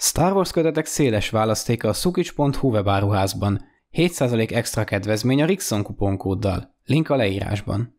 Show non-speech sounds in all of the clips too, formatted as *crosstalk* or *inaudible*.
Star Wars kötetek széles választéka a szukics.hu webáruházban. 7% extra kedvezmény a Rixon kuponkóddal. Link a leírásban.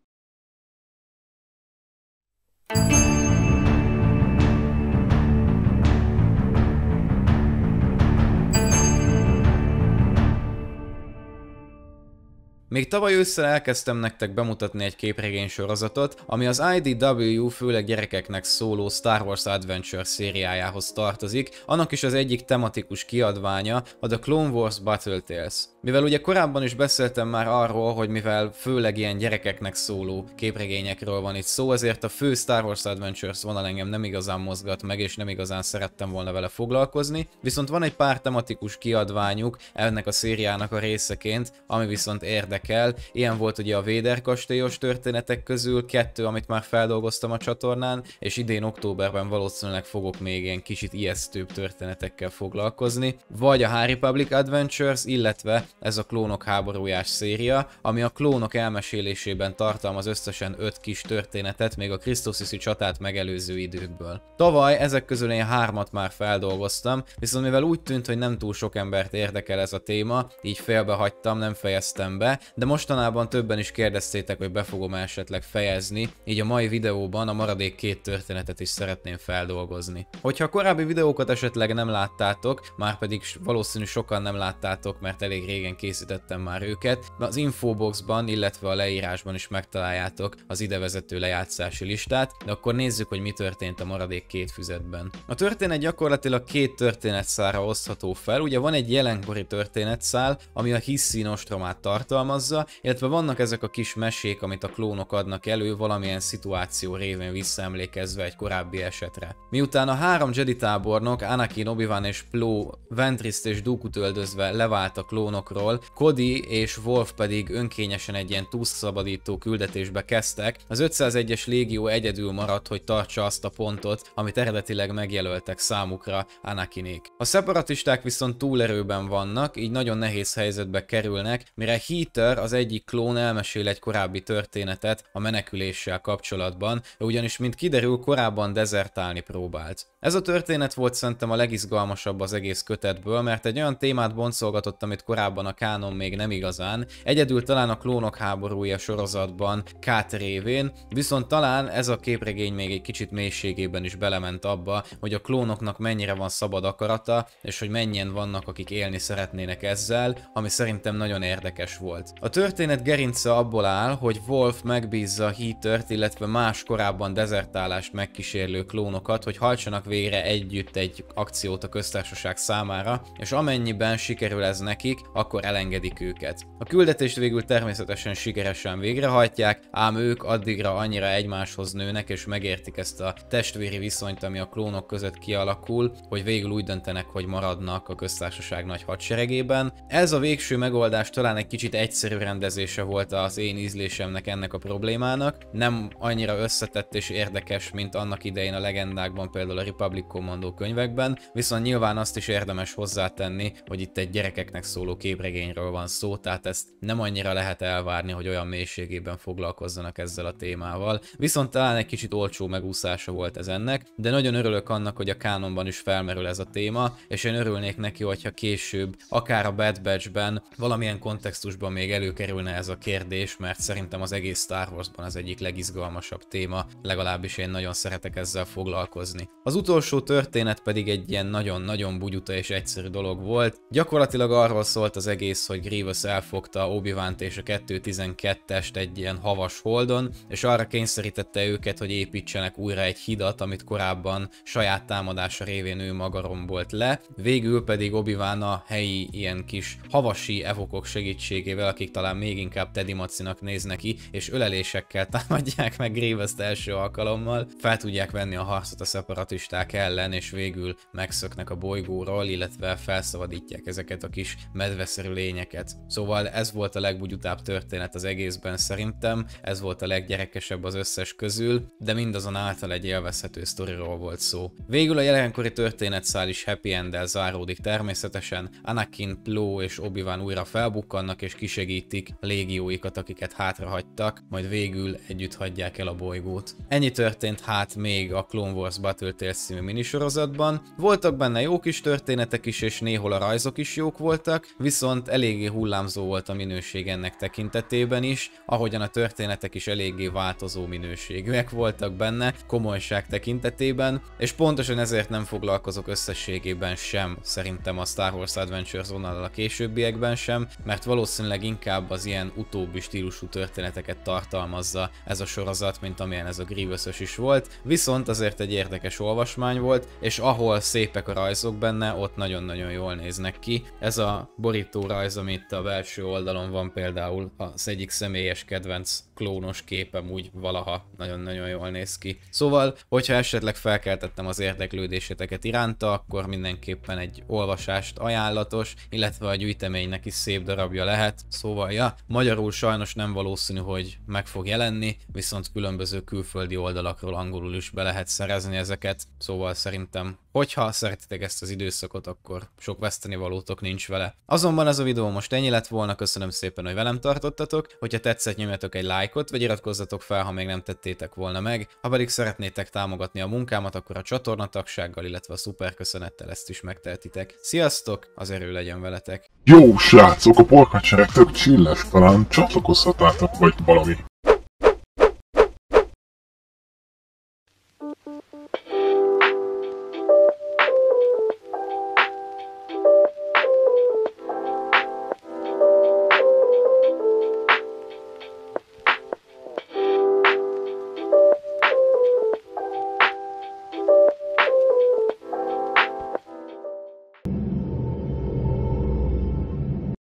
Még tavaly ősszel elkezdtem nektek bemutatni egy képregény sorozatot, ami az IDW főleg gyerekeknek szóló Star Wars Adventure szériájához tartozik, annak is az egyik tematikus kiadványa a The Clone Wars Battle Tales. Mivel ugye korábban is beszéltem már arról, hogy mivel főleg ilyen gyerekeknek szóló képregényekről van itt szó, ezért a fő Star Wars Adventures vonal engem nem igazán mozgat meg, és nem igazán szerettem volna vele foglalkozni, viszont van egy pár tematikus kiadványuk ennek a szériának a részeként, ami viszont érdekes követnek el. Ilyen volt ugye a Véder kastélyos történetek közül, kettő, amit már feldolgoztam a csatornán, és idén októberben valószínűleg fogok még ilyen kicsit ijesztőbb történetekkel foglalkozni. Vagy a High Republic Adventures, illetve ez a Klónok háborújás széria, ami a klónok elmesélésében tartalmaz összesen öt kis történetet, még a Krisztusziszi csatát megelőző időkből. Tavaly ezek közül én hármat már feldolgoztam, viszont mivel úgy tűnt, hogy nem túl sok embert érdekel ez a téma, így félbehagytam, nem fejeztem be, de mostanában többen is kérdeztétek, hogy be fogom esetleg fejezni, így a mai videóban a maradék két történetet is szeretném feldolgozni. Hogyha a korábbi videókat esetleg nem láttátok, már pedig valószínű sokan nem láttátok, mert elég régen készítettem már őket, az infoboxban, illetve a leírásban is megtaláljátok az idevezető lejátszási listát, de akkor nézzük, hogy mi történt a maradék két füzetben. A történet gyakorlatilag két történetszára osztható fel, ugye van egy jelenkori történetszál, ami a hiszi nostromát tartalmaz, alkalmazza, illetve vannak ezek a kis mesék, amit a klónok adnak elő valamilyen szituáció révén visszaemlékezve egy korábbi esetre. Miután a három Jedi tábornok, Anakin, Obi-Wan és Plo Ventriszt és dooku töldözve levált a klónokról, Cody és Wolf pedig önkényesen egy ilyen túlszabadító küldetésbe kezdtek, az 501-es légió egyedül maradt, hogy tartsa azt a pontot, amit eredetileg megjelöltek számukra Anakinék. A szeparatisták viszont túlerőben vannak, így nagyon nehéz helyzetbe kerülnek, mire Heater Tyler, az egyik klón elmesél egy korábbi történetet a meneküléssel kapcsolatban, ugyanis, mint kiderül, korábban dezertálni próbált. Ez a történet volt szerintem a legizgalmasabb az egész kötetből, mert egy olyan témát boncolgatott, amit korábban a kánon még nem igazán, egyedül talán a klónok háborúja sorozatban Kát révén, viszont talán ez a képregény még egy kicsit mélységében is belement abba, hogy a klónoknak mennyire van szabad akarata, és hogy mennyien vannak, akik élni szeretnének ezzel, ami szerintem nagyon érdekes volt. A történet gerince abból áll, hogy Wolf megbízza Heatert, illetve más korábban dezertálást megkísérlő klónokat, hogy hajtsanak végre együtt egy akciót a köztársaság számára, és amennyiben sikerül ez nekik, akkor elengedik őket. A küldetést végül természetesen sikeresen végrehajtják, ám ők addigra annyira egymáshoz nőnek és megértik ezt a testvéri viszonyt, ami a klónok között kialakul, hogy végül úgy döntenek, hogy maradnak a köztársaság nagy hadseregében. Ez a végső megoldás talán egy kicsit egyszerű egyszerű rendezése volt az én ízlésemnek ennek a problémának. Nem annyira összetett és érdekes, mint annak idején a legendákban, például a Republic Commando könyvekben, viszont nyilván azt is érdemes hozzátenni, hogy itt egy gyerekeknek szóló képregényről van szó, tehát ezt nem annyira lehet elvárni, hogy olyan mélységében foglalkozzanak ezzel a témával. Viszont talán egy kicsit olcsó megúszása volt ez ennek, de nagyon örülök annak, hogy a kánonban is felmerül ez a téma, és én örülnék neki, hogyha később, akár a Bad Batch-ben, valamilyen kontextusban még elő előkerülne ez a kérdés, mert szerintem az egész Star Wars-ban az egyik legizgalmasabb téma, legalábbis én nagyon szeretek ezzel foglalkozni. Az utolsó történet pedig egy ilyen nagyon-nagyon bugyuta és egyszerű dolog volt. Gyakorlatilag arról szólt az egész, hogy Grievous elfogta obi és a 212-est egy ilyen havas holdon, és arra kényszerítette őket, hogy építsenek újra egy hidat, amit korábban saját támadása révén ő maga rombolt le. Végül pedig obi a helyi ilyen kis havasi evokok segítségével, akik talán még inkább Teddy Macinak néznek ki, és ölelésekkel *laughs* támadják meg Grievous-t első alkalommal, fel tudják venni a harcot a szeparatisták ellen, és végül megszöknek a bolygóról, illetve felszabadítják ezeket a kis medveszerű lényeket. Szóval ez volt a legbugyutább történet az egészben szerintem, ez volt a leggyerekesebb az összes közül, de által egy élvezhető sztoriról volt szó. Végül a jelenkori történetszál is happy end záródik természetesen, Anakin, Plo és Obi-Wan újra felbukkannak és kisegítik segítik a légióikat, akiket hátrahagytak, majd végül együtt hagyják el a bolygót. Ennyi történt hát még a Clone Wars Battletails című minisorozatban. Voltak benne jó kis történetek is, és néhol a rajzok is jók voltak, viszont eléggé hullámzó volt a minőség ennek tekintetében is, ahogyan a történetek is eléggé változó minőségűek voltak benne, komolyság tekintetében, és pontosan ezért nem foglalkozok összességében sem, szerintem a Star Wars Adventures vonalal a későbbiekben sem, mert valószínűleg inkább inkább az ilyen utóbbi stílusú történeteket tartalmazza ez a sorozat, mint amilyen ez a grievous is volt, viszont azért egy érdekes olvasmány volt, és ahol szépek a rajzok benne, ott nagyon-nagyon jól néznek ki. Ez a borító rajz, amit a belső oldalon van például az egyik személyes kedvenc klónos képem úgy valaha nagyon-nagyon jól néz ki. Szóval, hogyha esetleg felkeltettem az érdeklődéseteket iránta, akkor mindenképpen egy olvasást ajánlatos, illetve a gyűjteménynek is szép darabja lehet. Szóval, ja, magyarul sajnos nem valószínű, hogy meg fog jelenni, viszont különböző külföldi oldalakról angolul is be lehet szerezni ezeket, szóval szerintem Hogyha szeretitek ezt az időszakot, akkor sok vesztenivalótok nincs vele. Azonban ez a videó most ennyi lett volna, köszönöm szépen, hogy velem tartottatok. Hogyha tetszett, nyomjatok egy lájkot, vagy iratkozzatok fel, ha még nem tettétek volna meg. Ha pedig szeretnétek támogatni a munkámat, akkor a csatornatagsággal, illetve a köszönettel ezt is megtehetitek. Sziasztok, az erő legyen veletek! Jó srácok, a porkacsereg több csilles, talán csatlakozhatátok vagy valami.